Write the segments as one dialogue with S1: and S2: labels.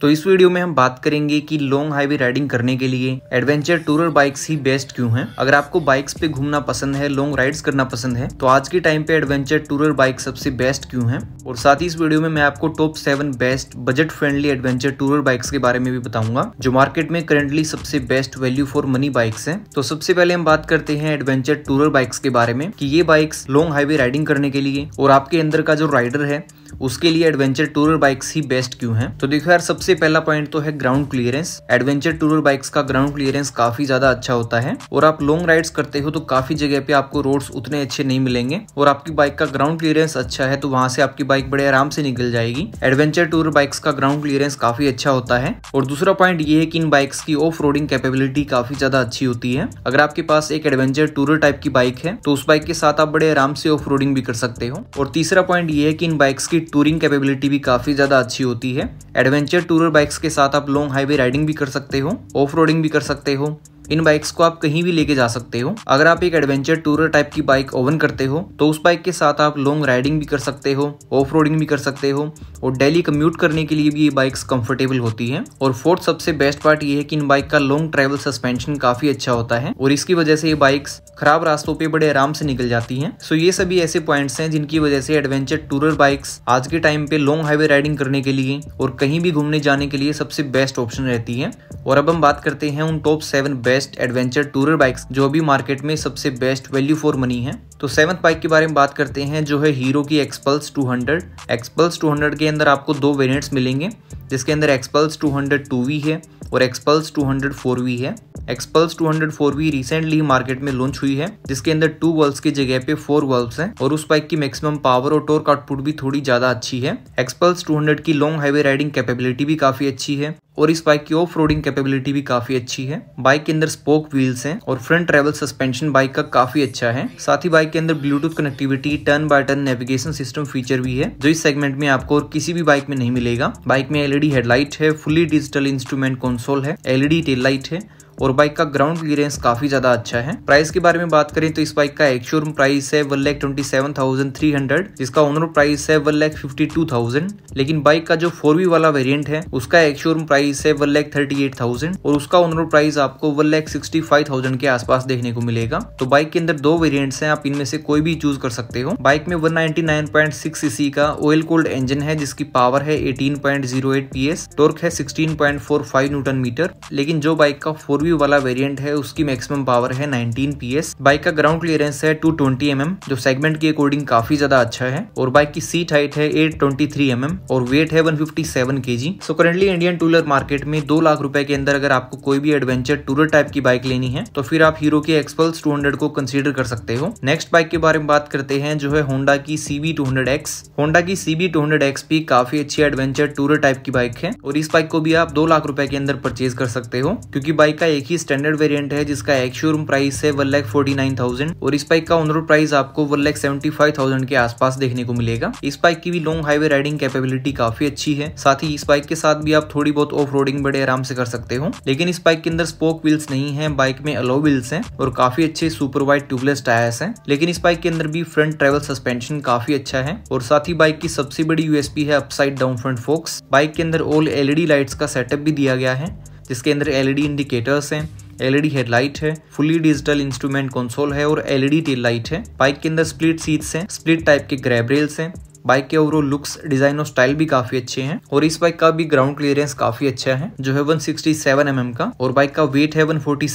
S1: तो इस वीडियो में हम बात करेंगे कि लॉन्ग हाईवे राइडिंग करने के लिए एडवेंचर टूरर बाइक्स ही बेस्ट क्यों है अगर आपको बाइक्स पे घूमना पसंद है लॉन्ग राइड्स करना पसंद है तो आज के टाइम पे एडवेंचर टूरर बाइक सबसे बेस्ट क्यों है और साथ ही इस वीडियो में मैं आपको top seven best budget friendly adventure tourer bikes के बारे में भी बताऊंगा जो मार्केट में करेंटली सबसे best value for money bikes है तो सबसे पहले हम बात करते हैं एडवेंचर टूरर बाइक्स के बारे में की ये बाइक्स लॉन्ग हाईवे राइडिंग करने के लिए और आपके अंदर का जो राइडर है उसके लिए एडवेंचर टूरर बाइक्स ही बेस्ट क्यों है तो देखो यार सबसे सबसे पहला पॉइंट तो है ground clearance adventure tour bikes का ग्राउंड क्लियरेंस काफी ज्यादा अच्छा होता है और आप लॉन्ग राइड्स करते हो तो काफी जगह पे आपको रोड्स उतने अच्छे नहीं मिलेंगे और आपकी बाइक का ग्राउंड क्लियरेंस अच्छा है तो वहां से आपकी बाइक बड़े आराम से निकल जाएगी एडवेंचर टूर बाइक्स का ग्राउंड क्लियरेंस काफी अच्छा होता है और दूसरा पॉइंट ये है कि इन बाइक्स की ऑफ रोडिंग कैपेबिलिटी काफी ज्यादा अच्छी होती है अगर आपके पास एक एडवेंचर टूर टाइप की बाइक है तो उस बाइक के साथ आप बड़े आराम से ऑफ रोडिंग भी कर सकते हो और तीसरा पॉइंट ये है कि इन बाइक्स की टूरिंग कैपेबिलिटी भी काफी ज्यादा अच्छी होती है एडवेंचर टूर टूर बाइक्स के साथ आप लॉन्ग हाईवे राइडिंग भी कर सकते हो ऑफ भी कर सकते हो इन बाइक्स को आप कहीं भी लेके जा सकते हो अगर आप एक एडवेंचर टूर टाइप की बाइक ओवन करते हो तो उस बाइक के साथ आप लॉन्ग राइडिंग भी कर सकते हो ऑफ भी कर सकते हो और डेली कम्यूट करने के लिए भी ये बाइक्स कंफर्टेबल होती है और फोर्थ सबसे बेस्ट पार्ट ये है कि इन बाइक का लॉन्ग ट्रेवल सस्पेंशन काफी अच्छा होता है और इसकी वजह से ये बाइक्स खराब रास्तों पे बड़े आराम से निकल जाती हैं सो ये सभी ऐसे पॉइंट्स हैं जिनकी वजह से एडवेंचर टूरर बाइक्स आज के टाइम पे लॉन्ग हाईवे राइडिंग करने के लिए और कहीं भी घूमने जाने के लिए सबसे बेस्ट ऑप्शन रहती है और अब हम बात करते हैं उन top seven best best adventure tourer bikes जो भी मार्केट में सबसे बेस्ट वैल्यू फॉर मनी है तो सेवन्थ बाइक के बारे में बात करते हैं जो है हीरो की एक्सपल्स 200 एक्सपल्स टू के अंदर आपको दो वेरिएंट्स मिलेंगे जिसके अंदर एक्सपल्स 200 वी है और एक्सपल्स फोर वी है Xpulse four V recently market में लॉन्च हुई है जिसके अंदर टू वर्ल्ब की जगह पे फोर वर्ल्ब हैं और उस बाइक की मैक्सिमम पावर और टोर्क आउटपुट भी थोड़ी ज़्यादा अच्छी है एक्सपल्स 200 की लॉन्ग हाईवे राइडिंग कैपेबिलिटी भी काफ़ी अच्छी है और इस बाइक की ऑफ रोडिंग कैपेबिलिटी भी काफी अच्छी है बाइक के अंदर स्पोक व्हील्स हैं और फ्रंट ट्रेवल सस्पेंशन बाइक का काफी अच्छा है साथ ही बाइक बाइक के अंदर Bluetooth connectivity turn by turn navigation system feature भी है जो इस सेगमेंट में आपको और किसी भी बाइक में नहीं मिलेगा बाइक में एलईडी हेडलाइट e है फुली डिजिटल इंस्ट्रूमेंट कंसोल है एलईडी टेल लाइट है और बाइक का ग्राउंड क्लियरेंस काफी ज्यादा अच्छा है प्राइस के बारे में बात करें तो इस बाइक का एक शोरूम प्राइस है one lakh twenty seven thousand three hundred जिसका ओनर प्राइस है one lakh fifty two thousand लेकिन बाइक का जो फोर वी वाला वेरियंट है उसका एक शोरूम प्राइस है one lakh thirty eight thousand और उसका ओनर प्राइस आपको one lakh sixty five thousand के आसपास देखने को मिलेगा तो बाइक के अंदर दो वेरियंट है आप इनमें से कोई भी चूज कर सकते हो बाइक में one ninety nine point six CC का ऑयल कोल्ड इंजन है जिसकी पावर है eighteen point zero eight P S torque है sixteen point four five newton metre लेकिन जो बाइक का फोर एसयूवी वाला वेरिएंट है उसकी मैक्सिमम पावर है 19 पीएस बाइक का ग्राउंड क्लियरेंस है 220 ट्वेंटी mm, जो सेगमेंट के अकॉर्डिंग काफी ज्यादा अच्छा है और बाइक की सीट हाइट है 823 ट्वेंटी mm और वेट है 157 fifty seven K G so currently Indian two wheeler market में दो लाख रुपए के अंदर अगर आपको कोई भी एडवेंचर टूर टाइप की बाइक लेनी है तो फिर आप हीरो के एक्सपल्स टू को कंसिडर कर सकते हो नेक्स्ट बाइक के बारे में बात करते हैं जो है होंडा की सीबी टू हंड्रेड की सीबी टू भी काफी अच्छी एडवेंचर टूर टाइप की बाइक है और इस बाइक को भी आप दो लाख रुपए के अंदर परचेज कर सकते हो क्योंकि बाइक का एक ही स्टैंडर्ड वेरिएंट है जिसका एक्शोरूम प्राइस है one lakh forty nine thousand और इस बाइक का ऑन रोड प्राइस आपको one lakh seventy five thousand के आसपास देखने को मिलेगा इस बाइक की भी लॉन्ग हाईवे राइडिंग कैपेबिलिटी काफी अच्छी है साथ ही इस बाइक के साथ भी आप थोड़ी बहुत ऑफ रोडिंग बड़े आराम से कर सकते हो लेकिन इस बाइक के अंदर स्पोक व्हील्स नहीं है बाइक में अलो व्हील्स है और काफी अच्छे सुपर वाइट ट्यूबलेस टायर्स है लेकिन इस बाइक के अंदर भी फ्रंट ट्रेवल सस्पेंशन काफी अच्छा है और साथ ही बाइक की सबसे बड़ी यूएसपी है upside down front forks bike के अंदर ऑल एलईडी लाइट्स का सेटअप भी दिया गया है जिसके अंदर एलईडी इंडिकेटर्स e हैं एलईडी हेडलाइट e है फुली डिजिटल इंस्ट्रूमेंट कंसोल है और एलईडी टेल लाइट है बाइक के अंदर स्प्लिट सीट्स हैं स्प्लिट टाइप के ग्रैब रेल्स हैं बाइक के ओवरऑल लुक्स डिजाइन और स्टाइल भी काफी अच्छे हैं और इस बाइक का भी ग्राउंड क्लियरेंस काफी अच्छा है जो है 167 सिक्सटी mm का और बाइक का वेट है 147 फोर्टी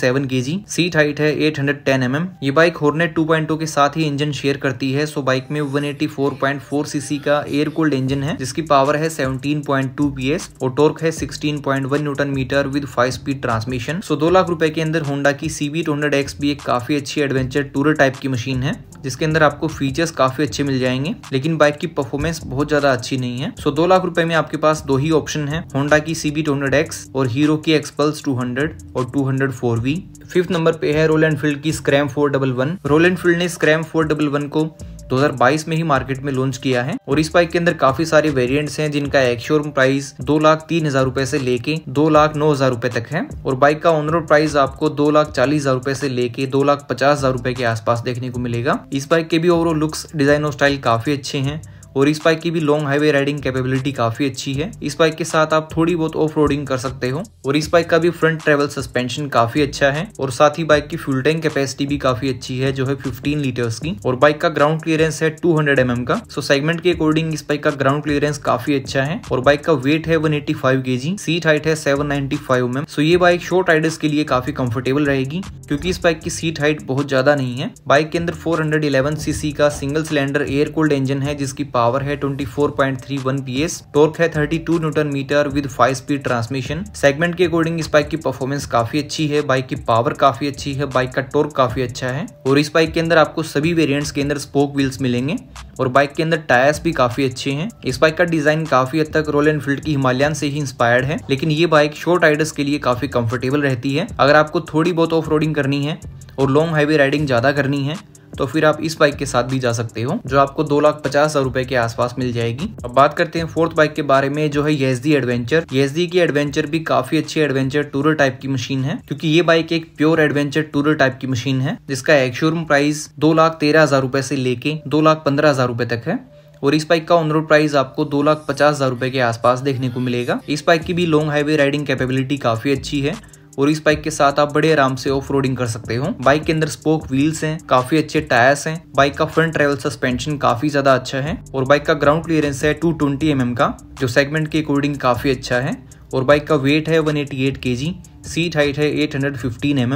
S1: सीट हाइट है 810 हंड्रेड mm. ये बाइक हॉर्नेट 2.0 के साथ ही इंजन शेयर करती है सो बाइक में 184.4 सीसी का एयर कोल्ड इंजन है जिसकी पावर है 17.2 एस और टोर्क है one newton metre with five speed transmission so दो लाख रुपए के अंदर होंडा की सीबी टू भी एक काफी अच्छी एडवेंचर टूर टाइप की मशीन है जिसके अंदर आपको फीचर्स काफी अच्छे मिल जाएंगे लेकिन बाइक की परफॉर्मेंस बहुत ज्यादा अच्छी नहीं है सो दो लाख रुपए में आपके पास दो ही ऑप्शन है होंडा की सीबी टू और हीरो की एक्सपल्स हंड्रेड और two hundred four V fifth number पे है रोल एनफील्ड की Scram four double one Royal Enfield ने स्क्रैम फोर डबल वन को 2022 में ही मार्केट में लॉन्च किया है और इस बाइक के अंदर काफी सारे वेरिएंट्स हैं जिनका एक्श्योर प्राइस दो लाख तीन हजार रूपए से लेके दो लाख नौ हजार रूपए तक है और बाइक का ऑन रोड प्राइस आपको दो लाख चालीस हजार रूपए से लेके दो लाख पचास हजार रूपए के आसपास देखने को मिलेगा इस बाइक के भी ओवरऑल लुक्स डिजाइन और स्टाइल काफी अच्छे हैं और इस बाइक की भी लॉन्ग हाईवे राइडिंग कैपेबिलिटी काफी अच्छी है इस बाइक के साथ आप थोड़ी बहुत ऑफ रोडिंग कर सकते हो और इस बाइक का भी फ्रंट ट्रेवल सस्पेंशन काफी अच्छा है और साथ ही बाइक की फ्यूल टैंक कैपेसिटी भी काफी अच्छी है जो है फिफ्टीन लीटर्स की और बाइक का ग्राउंड क्लियरेंस है टू हंड्रेड एम का सो सेगमेंट के अकॉर्डिंग इस बाइक का ग्राउंड क्लियरेंस काफी अच्छा है और बाइक का वेट है one eighty five K G seat height है seven ninety five M so ये बाइक शॉर्ट राइडर्स के लिए काफी कंफर्टेबल रहेगी क्योंकि इस बाइक की सीट हाइट बहुत ज्यादा नहीं है बाइक के अंदर फोर हंड्रेड इलेवन सीसी का single cylinder air cooled engine है जिसकी पावर पावर है 24.31 एस टॉर्क है 32 newton metre with 5 speed transmission segment के अकॉर्डिंग इस बाइक की परफॉर्मेंस काफी अच्छी है बाइक की पावर काफी अच्छी है बाइक का टॉर्क काफी अच्छा है और इस बाइक के अंदर आपको सभी वेरियंट्स के अंदर स्पोक व्हील्स मिलेंगे और बाइक के अंदर टायर्स भी काफी अच्छे हैं इस बाइक का डिजाइन काफी हद तक रॉयल एनफील्ड की हिमालयन से ही इंस्पायर्ड है लेकिन ये बाइक शॉर्ट राइडर्स के लिए काफी कंफर्टेबल रहती है अगर आपको थोड़ी बहुत ऑफ करनी है और लॉन्ग हाईवे राइडिंग ज्यादा करनी है तो फिर आप इस बाइक के साथ भी जा सकते हो जो आपको दो लाख पचास हजार रूपए के आसपास मिल जाएगी अब बात करते हैं फोर्थ बाइक के बारे में जो है येजी एडवेंचर येजी की एडवेंचर भी काफी अच्छी एडवेंचर टूर टाइप की मशीन है क्योंकि ये बाइक एक प्योर एडवेंचर टूर टाइप की मशीन है जिसका एक्शोरूम प्राइस दो लाख तेरह हजार रूपए से लेके दो लाख पंद्रह हजार रूपए तक है और इस बाइक का ऑनरोड प्राइस आपको दो लाख पचास हजार रूपए के आसपास देखने को मिलेगा इस बाइक की भी लॉन्ग हाईवे राइडिंग कैपेबिलिटी काफी अच्छी है और इस बाइक के साथ आप बड़े आराम से ऑफ कर सकते हो बाइक के अंदर स्पोक व्हील्स हैं काफी अच्छे टायर्स हैं बाइक का फ्रंट ट्रेवल सस्पेंशन काफी ज्यादा अच्छा है और बाइक का ग्राउंड क्लियरेंस है टू ट्वेंटी mm का जो सेगमेंट के अकॉर्डिंग काफी अच्छा है और बाइक का वेट है वन एटी एट के जी सीट हाइट है 815 हंड्रेड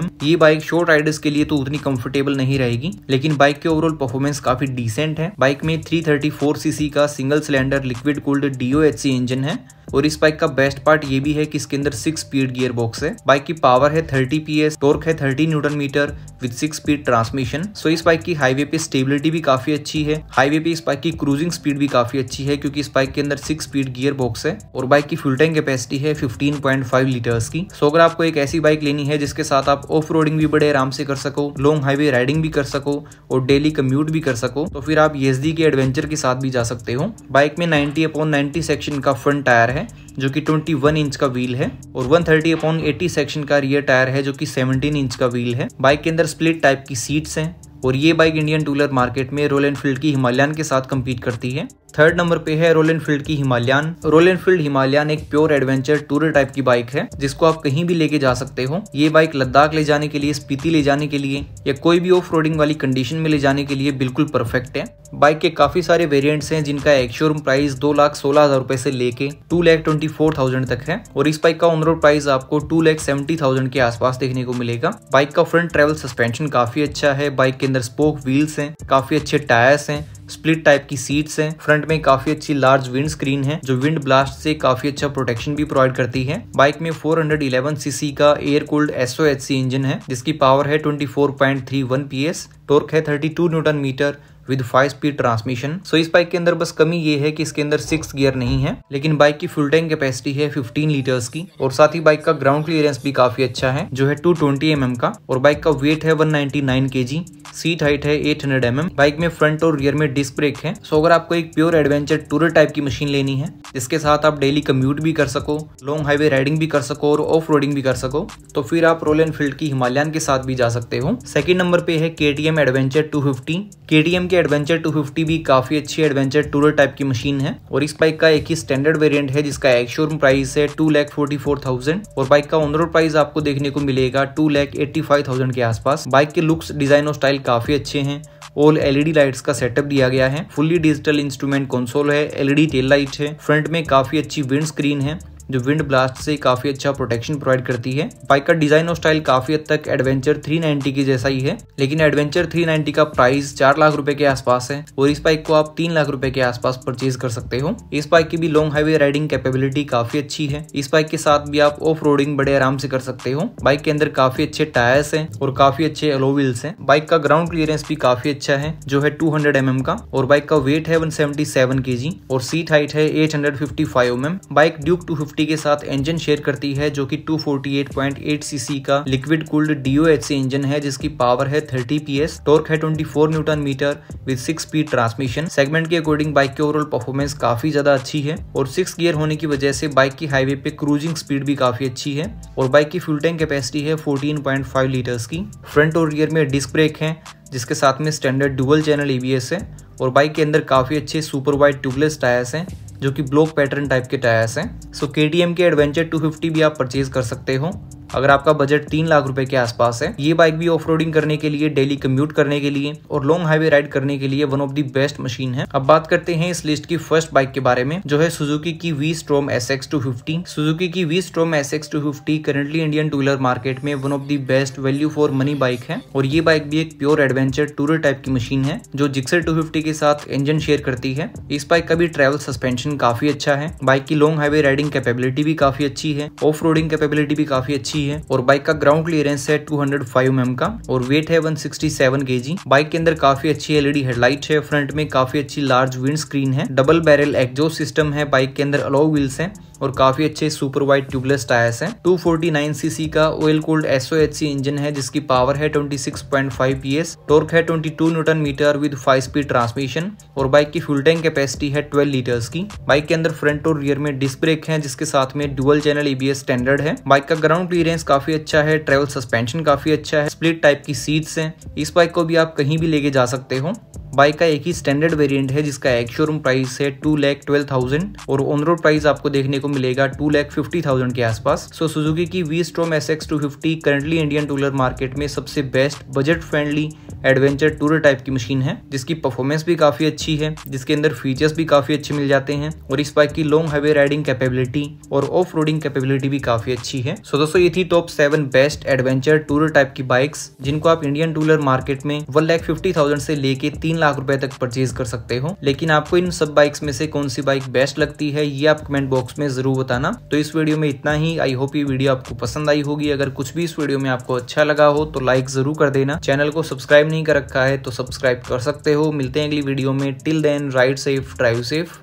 S1: mm. ये बाइक शॉर्ट राइडर्स के लिए तो उतनी कंफर्टेबल नहीं रहेगी लेकिन बाइक के ओवरऑल परफॉर्मेंस काफी डिसेंट है बाइक में 334 सीसी का single cylinder liquid cooled DOHC engine है और इस बाइक का बेस्ट पार्ट ये भी है कि इसके अंदर सिक्स स्पीड गियर बॉक्स है बाइक की पावर है 30 पीएस टॉर्क है 30 newton metre with six speed transmission so इस बाइक की हाईवे पे स्टेबिलिटी भी काफी अच्छी है हाईवे पे इस बाइक की क्रूजिंग स्पीड भी काफी अच्छी है क्योंकि इस बाइक के अंदर सिक्स स्पीड गियर बॉक्स है और बाइक की फ्यूल टैंक कैपेसिटी है 15.5 लीटर्स की सो अगर आप आपको एक ऐसी बाइक लेनी है जिसके साथ आप ऑफ रोडिंग भी बड़े आराम से कर सको लॉन्ग हाईवे राइडिंग भी कर सको और डेली कम्यूट भी कर सको तो फिर आप ये के एडवेंचर के साथ भी जा सकते हो बाइक में नाइनटी अपॉन नाइनटी सेक्शन का फ्रंट टायर है जो कि 21 इंच का व्हील है और 130 अपॉन एटी सेक्शन का रियर टायर है जो कि 17 इंच का व्हील है बाइक के अंदर स्प्लिट टाइप की सीट्स हैं और ये बाइक इंडियन टूलर मार्केट में रॉयल एनफील्ड की हिमालयन के साथ कम्पीट करती है थर्ड नंबर पे है रोल एनफील्ड की हिमालयन रोल एनफील्ड हिमालयन एक प्योर एडवेंचर टूर टाइप की बाइक है जिसको आप कहीं भी लेके जा सकते हो ये बाइक लद्दाख ले जाने के लिए स्पीति ले जाने के लिए या कोई भी ऑफ रोडिंग वाली कंडीशन में ले जाने के लिए बिल्कुल परफेक्ट है बाइक के काफी सारे वेरिएंट्स हैं जिनका शोरूम प्राइस दो लाख सोलह हजार रूपए से लेके two lakh twenty four thousand तक है और इस बाइक का ऑनरोड प्राइस आपको टू लैख सेवेंटी थाउजेंड के आसपास देखने को मिलेगा बाइक का फ्रंट ट्रेवल सस्पेंशन काफी अच्छा है बाइक के अंदर स्पोक व्हील्स हैं काफी अच्छे टायर्स हैं स्प्लिट टाइप की सीट्स हैं फ्रंट में काफी अच्छी लार्ज विंड स्क्रीन है जो विंड ब्लास्ट से काफी अच्छा प्रोटेक्शन भी प्रोवाइड करती है बाइक में 411 सीसी का एयर कोल्ड एसओ इंजन है जिसकी पावर है 24.31 पीएस टॉर्क है 32 newton metre with five speed transmission so इस बाइक के अंदर बस कमी ये है कि इसके अंदर सिक्स गियर नहीं है लेकिन बाइक की फुल टैंक कैपेसिटी है फिफ्टीन लीटर्स की और साथ ही बाइक का ग्राउंड क्लियरेंस भी काफी अच्छा है जो है टू ट्वेंटी mm का और बाइक का वेट है वन नाइनटी नाइन के जी सीट हाइट है 800 हंड्रेड mm. बाइक में फ्रंट और रियर में डिस्क ब्रेक है सो अगर आपको एक प्योर एडवेंचर टूर टाइप की मशीन लेनी है जिसके साथ आप डेली कम्यूट भी कर सको लॉन्ग हाईवे राइडिंग भी कर सको और ऑफ रोडिंग भी कर सको तो फिर आप रोयल एनफील्ड की हिमालयन के साथ भी जा सकते हो सेकेंड नंबर पे है K T M adventure two fifty K T M के एडवेंचर 250 भी काफ़ी अच्छी एडवेंचर टूर टाइप की मशीन है और इस बाइक का एक ही स्टैंडर्ड वेरिएंट है जिसका एक्शोरूम प्राइस है two lakh forty four thousand और बाइक का ऑन रोड प्राइस आपको देखने को मिलेगा two lakh eighty five thousand के आसपास बाइक के लुक्स डिजाइन और स्टाइल काफ़ी अच्छे हैं ऑल एलईडी लाइट्स का सेटअप दिया गया है फुल्ली डिजिटल इंस्ट्रूमेंट कंसोल है एलईडी टेल लाइट है फ्रंट में काफी अच्छी विंड स्क्रीन है जो विंड ब्लास्ट से काफ़ी अच्छा प्रोटेक्शन प्रोवाइड करती है बाइक का डिज़ाइन और स्टाइल काफ़ी हद तक एडवेंचर 390 की जैसा ही है लेकिन एडवेंचर 390 का प्राइस चार लाख रुपए के आसपास है और इस बाइक को आप तीन लाख रुपए के आसपास परचेज कर सकते हो इस बाइक की भी लॉन्ग हाईवे राइडिंग कैपेबिलिटी काफ़ी अच्छी है इस बाइक के साथ भी आप ऑफ रोडिंग बड़े आराम से कर सकते हो बाइक के अंदर काफ़ी अच्छे टायर्स है और काफ़ी अच्छे व्हील्स है बाइक का ग्राउंड क्लियरेंस भी काफ़ी अच्छा है जो है टू हंड्रेड का और बाइक का वेट है वन सेवेंटी और सीट हाइट है eight hundred mm bike Duke two के साथ इंजन शेयर करती है जो कि 248.8 सीसी का लिक्विड कूल्ड डीओएचसी इंजन है जिसकी पावर है 30 पीएस टॉर्क है 24 newton metre with 6 speed transmission segment के अकॉर्डिंग बाइक की ओवरऑल परफॉर्मेंस काफी ज्यादा अच्छी है और सिक्स गियर होने की वजह से बाइक की हाईवे पे क्रूजिंग स्पीड भी काफी अच्छी है और बाइक की फ्यूल टैंक कैपेसिटी है फोर्टीन लीटर्स की फ्रंट और रियर में डिस्क ब्रेक है जिसके साथ में स्टैंडर्ड डुअल चैनल एबीएस है और बाइक के अंदर काफ़ी अच्छे सुपर वाइड ट्यूबलेस टायर्स हैं जो कि ब्लॉक पैटर्न टाइप के टायर्स हैं सो के के एडवेंचर 250 भी आप परचेज कर सकते हो अगर आपका बजट तीन लाख रुपए के आसपास है ये बाइक भी ऑफ करने के लिए डेली कम्यूट करने के लिए और लॉन्ग हाईवे राइड करने के लिए one of the best machine है अब बात करते हैं इस लिस्ट की फर्स्ट बाइक के बारे में जो है सुजुकी की V Strom S X two fifty Suzuki की V Strom S X two fifty currently Indian two wheeler market में one of the best value for money bike है और ये बाइक भी एक प्योर एडवेंचर टूर टाइप की machine है जो जिक्सर टू फिफ्टी के साथ इंजन शेयर करती है इस बाइक का भी ट्रेवल सस्पेंशन काफी अच्छा है बाइक की लॉन्ग हाईवे राइडिंग कैपेबिलिटी भी काफी अच्छी है ऑफ रोडिंग कैपेबिलिटी भी काफी अच्छी अच्छी है और बाइक का ग्राउंड क्लियरेंस है टू हंड्रेड फाइव एम का और वेट है वन सिक्सटी सेवन के जी बाइक के अंदर काफी अच्छी एलईडी हेडलाइट e है फ्रंट में काफी अच्छी लार्ज विंड स्क्रीन है डबल बैरल एग्जॉस्ट सिस्टम है बाइक के अंदर अलो व्हील्स है और काफी अच्छे सुपर वाइड ट्यूबलेस टायर्स हैं 249 सीसी का ऑयल कोल्ड एसओएचसी इंजन है जिसकी पावर है 26.5 पीएस टॉर्क है 22 newton metre with 5 speed transmission और बाइक की फ्यूल टैंक कैपेसिटी है 12 लीटर्स की बाइक के अंदर फ्रंट और रियर में डिस्क ब्रेक है जिसके साथ में डुअल चैनल ईबीएस स्टैंडर्ड है बाइक का ग्राउंड क्लियरेंस काफी अच्छा है ट्रेवल सस्पेंशन काफी अच्छा है स्प्लिट टाइप की सीट्स है इस बाइक को भी आप कहीं भी लेके जा सकते हो बाइक का एक ही स्टैंडर्ड वेरिएंट है जिसका एक शोरूम प्राइस है टू लैख ट्वेल्व थाउजेंड और ऑन रोड प्राइस आपको देखने को मिलेगा टू लैख फिफ्टी थाउजेंड के आसपास सो सुजुकी की V Strom S X two fifty currently Indian two wheeler market में सबसे best budget friendly adventure tour type की मशीन है जिसकी परफॉर्मेंस भी काफी अच्छी है जिसके अंदर फीचर्स भी काफी अच्छे मिल जाते हैं और इस बाइक की लॉन्ग हाईवे राइडिंग कैपेबिलिटी और ऑफ रोडिंग कैपेबिलिटी भी काफी अच्छी है सो so दोस्तों ये थी top seven best adventure tour type की बाइक्स जिनको आप इंडियन टूलर मार्केट में वन लैख फिफ्टी थाउजेंड से लेके तीन लाख रुपए तक परचेज कर सकते हो लेकिन आपको इन सब बाइक्स में से कौन सी बाइक बेस्ट लगती है ये आप कमेंट बॉक्स में जरूर बताना तो इस वीडियो में इतना ही आई होप ये वीडियो आपको पसंद आई होगी अगर कुछ भी इस वीडियो में आपको अच्छा लगा हो तो लाइक जरूर कर देना चैनल को सब्सक्राइब नहीं कर रखा है तो सब्सक्राइब कर सकते हो मिलते हैं अगली वीडियो में till then ride safe drive safe